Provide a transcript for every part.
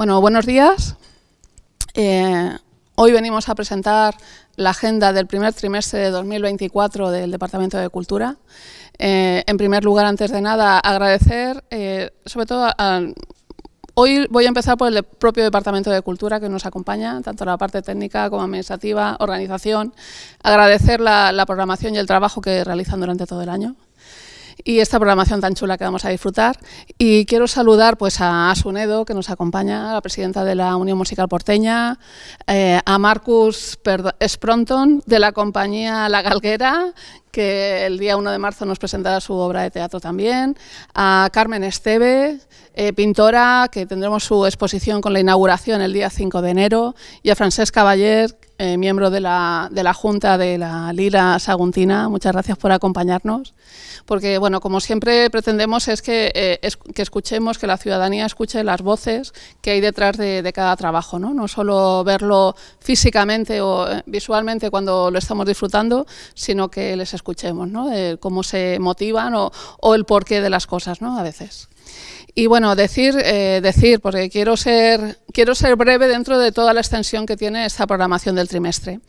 Bueno, buenos días. Eh, hoy venimos a presentar la agenda del primer trimestre de 2024 del Departamento de Cultura. Eh, en primer lugar, antes de nada, agradecer eh, sobre todo Hoy voy a empezar por el propio Departamento de Cultura que nos acompaña, tanto la parte técnica como administrativa, organización. Agradecer la programación y el trabajo que realizan durante todo el año y esta programación tan chula que vamos a disfrutar. Y quiero saludar pues, a Asunedo, que nos acompaña, a la presidenta de la Unión Musical Porteña, eh, a Marcus Spronton, de la compañía La Galguera, que el día 1 de marzo nos presentará su obra de teatro también, a Carmen Esteve, eh, pintora, que tendremos su exposición con la inauguración el día 5 de enero, y a Francesca Vallier. Eh, miembro de la, Junta de la Lila Saguntina. Muchas gracias por acompañarnos, porque, bueno, como siempre pretendemos eh, es que, escuchemos, que la ciudadanía escuche las voces que hay detrás de, cada trabajo, ¿no? No solo verlo físicamente o eh, visualmente cuando lo estamos disfrutando, sino que les escuchemos, ¿no? cómo se motivan o, o el porqué de las cosas, ¿no? A veces. Y bueno, decir, eh, decir, porque quiero ser, quiero ser breve dentro de toda la extensión que tiene esta programación del trimestre.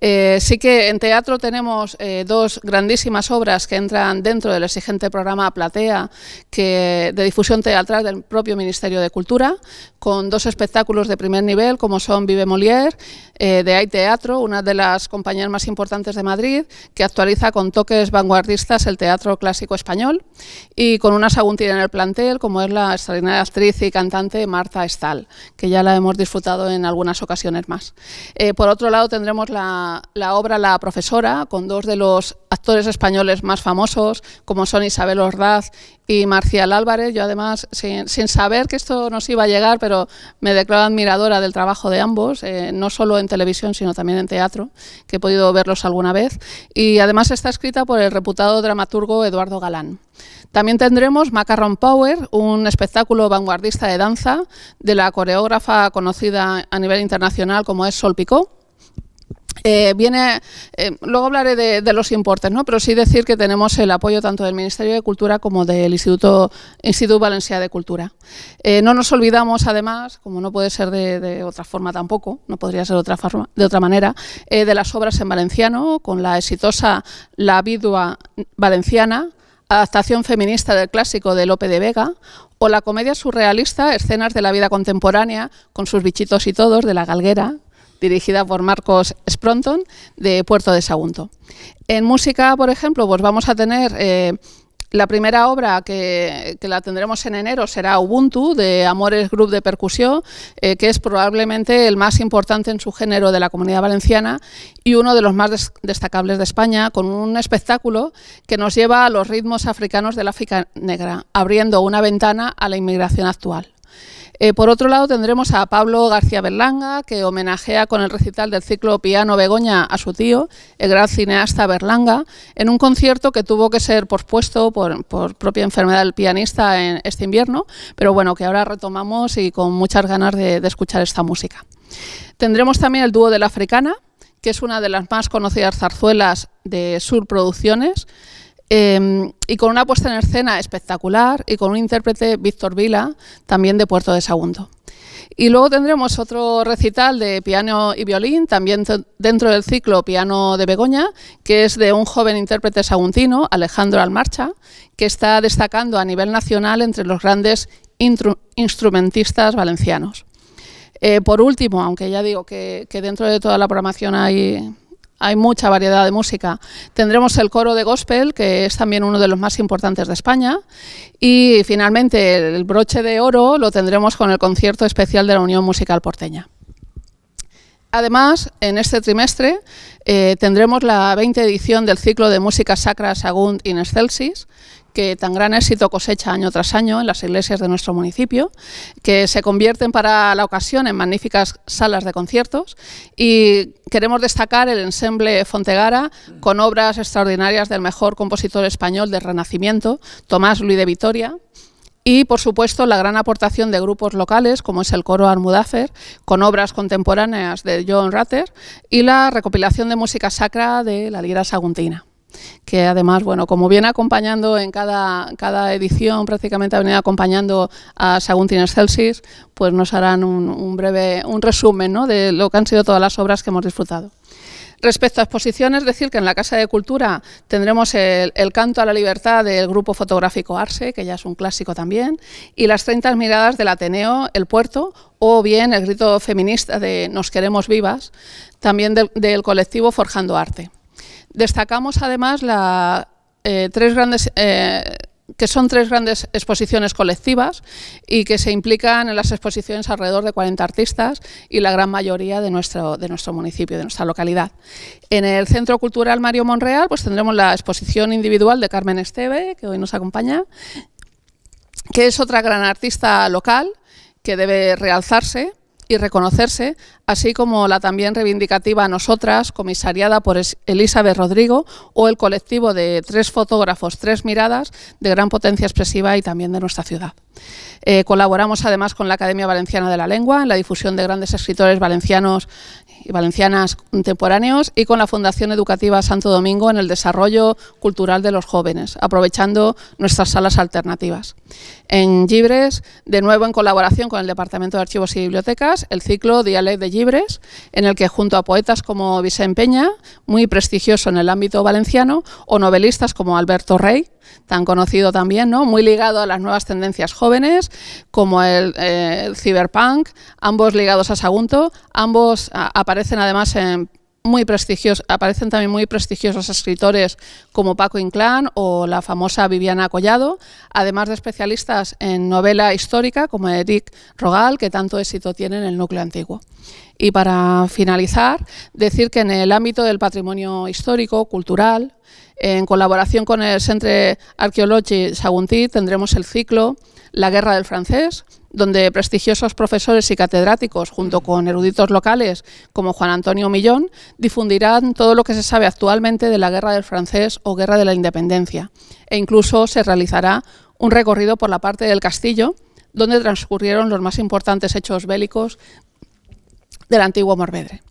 Eh, sí que en teatro tenemos eh, dos grandísimas obras que entran dentro del exigente programa Platea que, de difusión teatral del propio Ministerio de Cultura, con dos espectáculos de primer nivel, como son Vive Molière, de Hay Teatro, una de las compañías más importantes de Madrid, que actualiza con toques vanguardistas el teatro clásico español, y con una Saguntina en el plantel como es la extraordinaria actriz y cantante Marta Stahl, que ya la hemos disfrutado en algunas ocasiones más. Eh, por otro lado, tendremos la, la, obra La profesora, con dos de los actores españoles más famosos, como son Isabel Ordaz y Marcial Álvarez. Yo además, sin, saber que esto nos iba a llegar, pero me declaro admiradora del trabajo de ambos, eh, no solo en televisión, sino también en teatro, que he podido verlos alguna vez. Y además está escrita por el reputado dramaturgo Eduardo Galán. También tendremos Macaron Power, un espectáculo vanguardista de danza de la coreógrafa conocida a nivel internacional como es Sol Picó eh, viene, eh, luego hablaré de, los importes, ¿no? pero sí decir que tenemos el apoyo tanto del Ministerio de Cultura como del Instituto, Instituto Valencia de Cultura. Eh, no nos olvidamos, además, como no puede ser de, otra forma tampoco, no podría ser de otra, forma, de otra manera, de las obras en valenciano, con la exitosa La Vidua Valenciana, adaptación feminista del clásico de Lope de Vega, o la comedia surrealista Escenas de la Vida Contemporánea, con sus bichitos y todos, de la Galguera, dirigida por Marcos Spronton de Puerto de Sagunto. En música, por ejemplo, pues vamos a tener... Eh, la primera obra que, la tendremos en enero será Ubuntu, de Amores Group de Percusión, eh, que es probablemente el más importante en su género de la comunidad valenciana y uno de los más destacables de España, con un espectáculo que nos lleva a los ritmos africanos del África Negra, abriendo una ventana a la inmigración actual. Eh, por otro lado, tendremos a Pablo García Berlanga, que homenajea con el recital del ciclo Piano Begoña a su tío, el gran cineasta Berlanga, en un concierto que tuvo que ser pospuesto por, propia enfermedad del pianista en este invierno, pero bueno, que ahora retomamos y con muchas ganas de, de escuchar esta música. Tendremos también el dúo de la africana, que es una de las más conocidas zarzuelas de Sur Producciones, Em, y con una puesta en escena espectacular y con un intérprete, Víctor Vila, también de Puerto de Sagunto. Y luego tendremos otro recital de piano y violín, también dentro del ciclo Piano de Begoña, que es de un joven intérprete saguntino, Alejandro Almarcha, que está destacando a nivel nacional entre los grandes instrumentistas valencianos. Eh, por último, aunque ya digo que, que dentro de toda la programación hay hay mucha variedad de música. Tendremos el coro de gospel, que es también uno de los más importantes de España. Y finalmente el broche de oro lo tendremos con el concierto especial de la Unión Musical Porteña. Además, en este trimestre eh, tendremos la 20 edición del ciclo de música sacra Sagunt in Excelsis, que tan gran éxito cosecha año tras año en las iglesias de nuestro municipio, que se convierten para la ocasión en magníficas salas de conciertos y queremos destacar el ensemble Fontegara con obras extraordinarias del mejor compositor español del Renacimiento, Tomás Luis de Vitoria, y, por supuesto, la gran aportación de grupos locales, como es el coro Almudáfer, con obras contemporáneas de John Rutter, y la recopilación de música sacra de la Lira Saguntina que además, bueno, como viene acompañando en cada, edición, prácticamente ha venido acompañando a Saguntin Celsius pues nos harán un, breve un resumen de lo que han sido todas las obras que hemos disfrutado. Respecto a exposiciones, decir que en la Casa de Cultura tendremos el, Canto a la Libertad del grupo fotográfico Arce que ya es un clásico también, y las 30 miradas del Ateneo El Puerto, o bien el grito feminista de Nos queremos vivas, también del colectivo Forjando Arte. Destacamos además la, eh, tres grandes, eh, que son tres grandes exposiciones colectivas y que se implican en las exposiciones alrededor de 40 artistas y la gran mayoría de nuestro, de nuestro municipio, de nuestra localidad. En el Centro Cultural Mario Monreal pues tendremos la exposición individual de Carmen Esteve, que hoy nos acompaña, que es otra gran artista local que debe realzarse y reconocerse, así como la también reivindicativa a Nosotras, comisariada por Elizabeth Rodrigo, o el colectivo de tres fotógrafos, tres miradas, de gran potencia expresiva y también de nuestra ciudad. Eh, colaboramos además con la Academia Valenciana de la Lengua en la difusión de grandes escritores valencianos y valencianas contemporáneos y con la Fundación Educativa Santo Domingo en el desarrollo cultural de los jóvenes, aprovechando nuestras salas alternativas. En Gibres, de nuevo en colaboración con el Departamento de Archivos y Bibliotecas, el ciclo ley de Gibres, en el que junto a poetas como Vicente Peña, muy prestigioso en el ámbito valenciano, o novelistas como Alberto Rey, tan conocido también, ¿no? muy ligado a las nuevas tendencias jóvenes, como el, eh, cyberpunk, ambos ligados a Sagunto, ambos aparecen además en muy prestigiosos, aparecen también muy prestigiosos escritores como Paco Inclán o la famosa Viviana Collado, además de especialistas en novela histórica como Eric Rogal, que tanto éxito tiene en el núcleo antiguo. Y para finalizar, decir que en el ámbito del patrimonio histórico, cultural, en colaboración con el Centre y Saguntí tendremos el ciclo La Guerra del Francés, donde prestigiosos profesores y catedráticos, junto con eruditos locales como Juan Antonio Millón, difundirán todo lo que se sabe actualmente de la Guerra del Francés o Guerra de la Independencia, e incluso se realizará un recorrido por la parte del castillo, donde transcurrieron los más importantes hechos bélicos del antiguo Morvedre.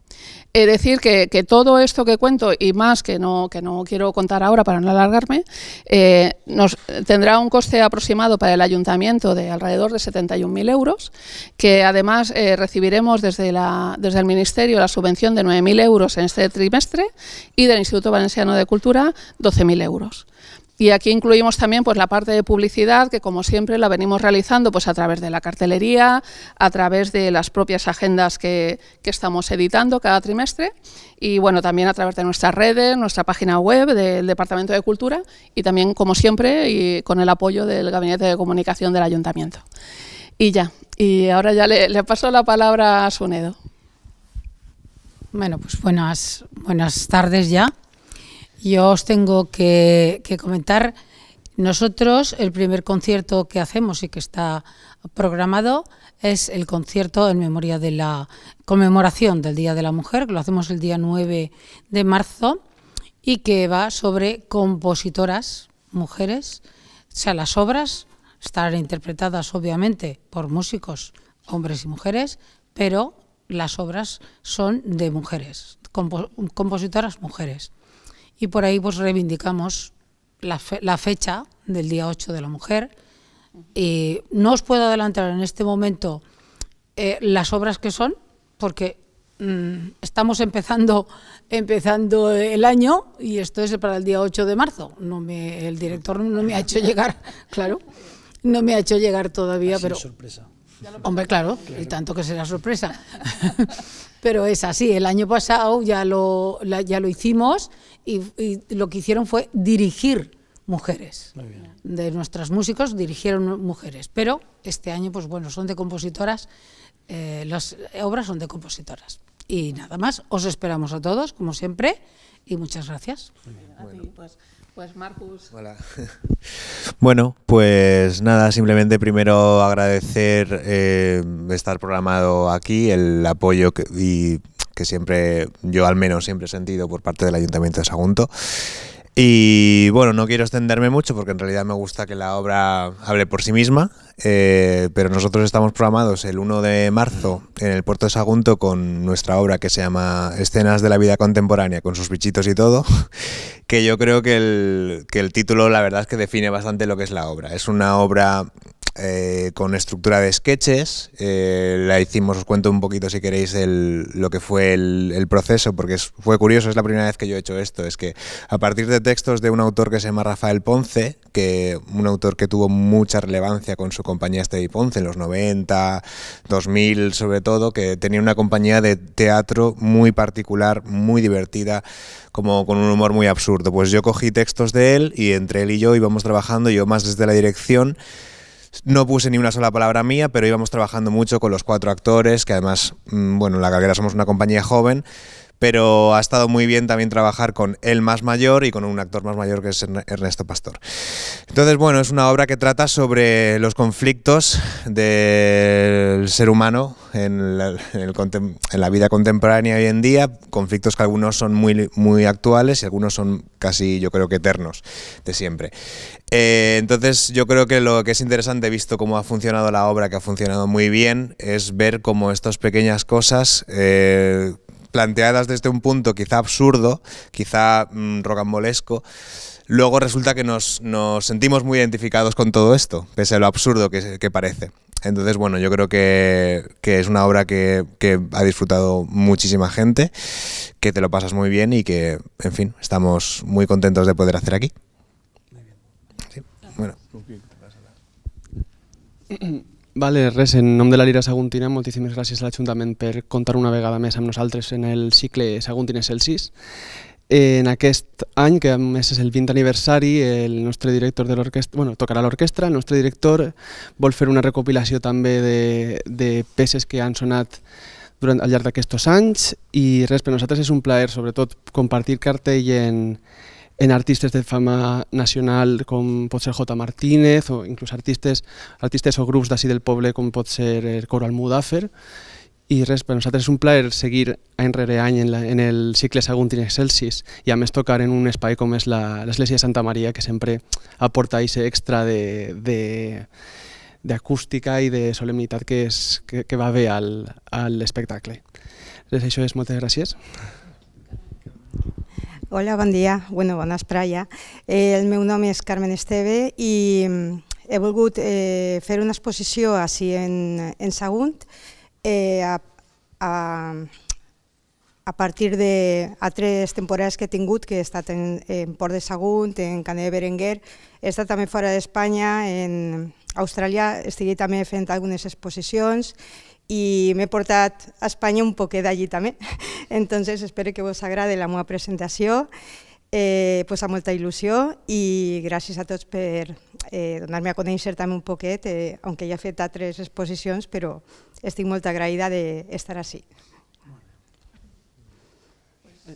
Es eh, decir, que, todo esto que cuento y más que no, que no quiero contar ahora para no alargarme, eh, eh, tendrá un coste aproximado para el ayuntamiento de alrededor de 71.000 euros, que además recibiremos desde, desde el Ministerio la subvención de 9.000 euros en este trimestre y del Instituto Valenciano de Cultura 12.000 euros. Y aquí incluimos también pues, la parte de publicidad, que como siempre la venimos realizando pues, a través de la cartelería, a través de las propias agendas que, estamos editando cada trimestre y bueno, también a través de nuestras redes, nuestra página web del Departamento de Cultura y también, como siempre, y con el apoyo del Gabinete de Comunicación del Ayuntamiento. Y ya, y ahora ya le, paso la palabra a Sunedo. Bueno, pues buenas, buenas tardes ya. Yo os tengo que, comentar, nosotros el primer concierto que hacemos y que está programado es el concierto en memoria de la conmemoración del Día de la Mujer, que lo hacemos el día 9 de marzo y que va sobre compositoras mujeres, o sea, las obras estarán interpretadas obviamente por músicos, hombres y mujeres, pero las obras son de mujeres, compositoras mujeres y por ahí pues reivindicamos la, fecha del día 8 de la mujer. Y no os puedo adelantar en este momento eh, las obras que son, porque mm, estamos empezando, empezando el año y esto es para el día 8 de marzo. No me, el director no me ha hecho llegar, claro, no me ha hecho llegar todavía, pero... sorpresa. Hombre, claro, y tanto que será sorpresa. pero es así, el año pasado ya lo, ya lo hicimos y, lo que hicieron fue dirigir mujeres. De nuestros músicos dirigieron mujeres, pero este año, pues bueno, son de compositoras, eh, las obras son de compositoras. Y nada más, os esperamos a todos, como siempre, y muchas gracias. Bueno. Pues, pues, Marcus. Hola. bueno, pues nada, simplemente primero agradecer eh, estar programado aquí, el apoyo que, y que siempre, yo al menos siempre he sentido por parte del Ayuntamiento de Sagunto. Y bueno, no quiero extenderme mucho porque en realidad me gusta que la obra hable por sí misma, eh, pero nosotros estamos programados el 1 de marzo en el puerto de Sagunto con nuestra obra que se llama Escenas de la vida contemporánea, con sus bichitos y todo, que yo creo que el, que el título la verdad es que define bastante lo que es la obra. Es una obra eh, con estructura de sketches. Eh, la hicimos, os cuento un poquito si queréis el, lo que fue el, proceso, porque fue curioso, es la primera vez que yo he hecho esto. Es que a partir de textos de un autor que se llama Rafael Ponce, que un autor que tuvo mucha relevancia con su compañía Steady Ponce en los 90, 2000 sobre todo, que tenía una compañía de teatro muy particular, muy divertida, como con un humor muy absurdo. Pues yo cogí textos de él y entre él y yo íbamos trabajando, yo más desde la dirección no puse ni una sola palabra mía, pero íbamos trabajando mucho con los cuatro actores, que además, mm, bueno, en La carrera somos una compañía joven, pero ha estado muy bien también trabajar con el más mayor y con un actor más mayor que es Ernesto Pastor. Entonces, bueno, es una obra que trata sobre los conflictos del ser humano en la, vida contemporánea hoy en día, conflictos que algunos son muy, muy actuales y algunos son casi, yo creo que eternos de siempre. Eh, entonces, yo creo que lo que es interesante, visto cómo ha funcionado la obra, que ha funcionado muy bien, es ver cómo estas pequeñas cosas... Eh, planteadas desde un punto quizá absurdo, quizá mm, rocambolesco, luego resulta que nos, sentimos muy identificados con todo esto, pese a lo absurdo que, parece. Entonces, bueno, yo creo que, es una obra que, ha disfrutado muchísima gente, que te lo pasas muy bien y que, en fin, estamos muy contentos de poder hacer aquí. bueno. Vale, res, en nom de la Lira Saguntina, moltíssimes gràcies a l'Ajuntament per comptar una vegada més amb nosaltres en el cicle Saguntines el 6. En aquest any, que a més és el 20 aniversari, el nostre director de l'orquestra, bueno, tocarà l'orquestra, el nostre director vol fer una recopilació també de, de peces que han sonat durant, al llarg d'aquests anys i res, per nosaltres és un plaer, sobretot, compartir cartell en, en artistes de fama nacional com pot ser J. Martínez o inclús artistes, artistes o grups d'ací del poble com pot ser el Coro Almudáfer. I res, per nosaltres és un plaer seguir any rere any en, la, en el cicle Saguntin Excelsis i a més tocar en un espai com és l'Església de Santa Maria que sempre aporta aquest extra de, de, d'acústica i de solemnitat que, és, que, que va bé al, a l'espectacle. Res, doncs això és, moltes gràcies. Hola, bon dia, bueno, bona espera ja. Eh, el meu nom és Carmen Esteve i mm, he volgut eh, fer una exposició així en, en Sagunt eh, a, a, a partir de tres temporades que he tingut, que he estat en, en Port de Sagunt, en Canet de Berenguer, he estat també fora d'Espanya, en Austràlia, estigui també fent algunes exposicions i m'he portat a Espanya un poquet d'allí també. Entonces espero que vos agrade la meva presentació, eh, pues amb molta il·lusió i gràcies a tots per eh, donar-me a conèixer també un poquet, eh, aunque ja he fet altres exposicions, però estic molt agraïda d'estar de així. Sí.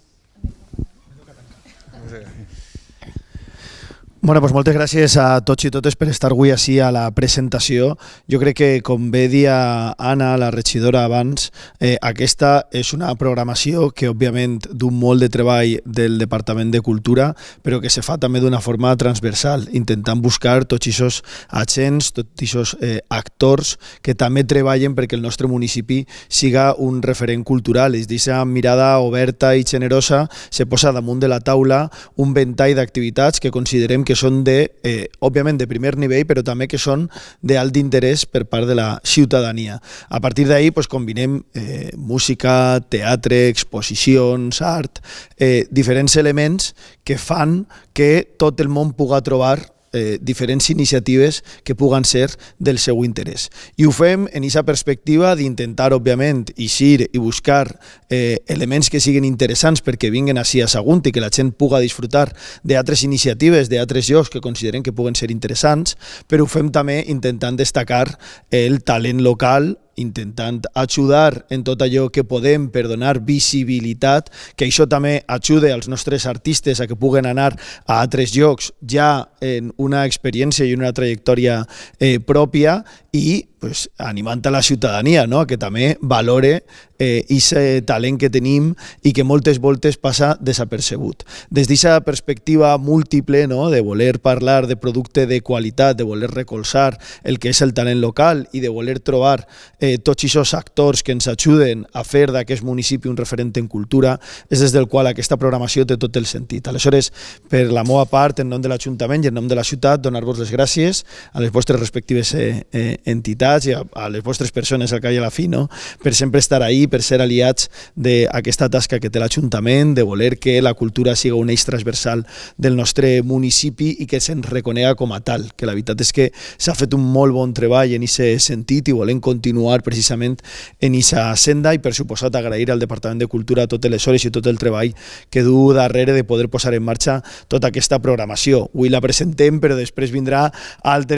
Bueno, doncs moltes gràcies a tots i totes per estar avui així a la presentació. Jo crec que, com bé dia Anna, la regidora abans, eh, aquesta és una programació que, òbviament, du molt de treball del Departament de Cultura, però que se fa també d'una forma transversal, intentant buscar tots aquests agents, tots aquests eh, actors que també treballen perquè el nostre municipi siga un referent cultural. És d'aquesta mirada oberta i generosa se posa damunt de la taula un ventall d'activitats que considerem que que són de, eh, òbviament, de primer nivell, però també que són d'alt d'interès per part de la ciutadania. A partir d'ahir pues, combinem eh, música, teatre, exposicions, art, eh, diferents elements que fan que tot el món puga trobar eh, diferents iniciatives que puguen ser del seu interès. I ho fem en aquesta perspectiva d'intentar, òbviament, eixir i buscar eh, elements que siguin interessants perquè vinguin així a Sagunt i que la gent puga disfrutar d'altres iniciatives, d'altres llocs que considerem que puguen ser interessants, però ho fem també intentant destacar el talent local intentant ajudar en tot allò que podem per donar visibilitat, que això també ajude als nostres artistes a que puguen anar a altres llocs ja en una experiència i una trajectòria eh, pròpia i pues, animant a la ciutadania no? que també valore eh, ese eh, talent que tenim i que moltes voltes passa desapercebut. Des d'aquesta perspectiva múltiple no? de voler parlar de producte de qualitat, de voler recolzar el que és el talent local i de voler trobar eh, tots aquests actors que ens ajuden a fer d'aquest municipi un referent en cultura, és des del qual aquesta programació té tot el sentit. Aleshores, per la meva part, en nom de l'Ajuntament i en nom de la ciutat, donar-vos les gràcies a les vostres respectives eh, eh, entitats i a, a les vostres persones al cap i a la fi, no? per sempre estar ahí, per ser aliats d'aquesta tasca que té l'Ajuntament, de voler que la cultura siga un eix transversal del nostre municipi i que se'ns reconega com a tal, que la veritat és que s'ha fet un molt bon treball en aquest sentit i volem continuar precisament en aquesta senda i per suposat agrair al Departament de Cultura totes les hores i tot el treball que du darrere de poder posar en marxa tota aquesta programació. Avui la presentem, però després vindrà altres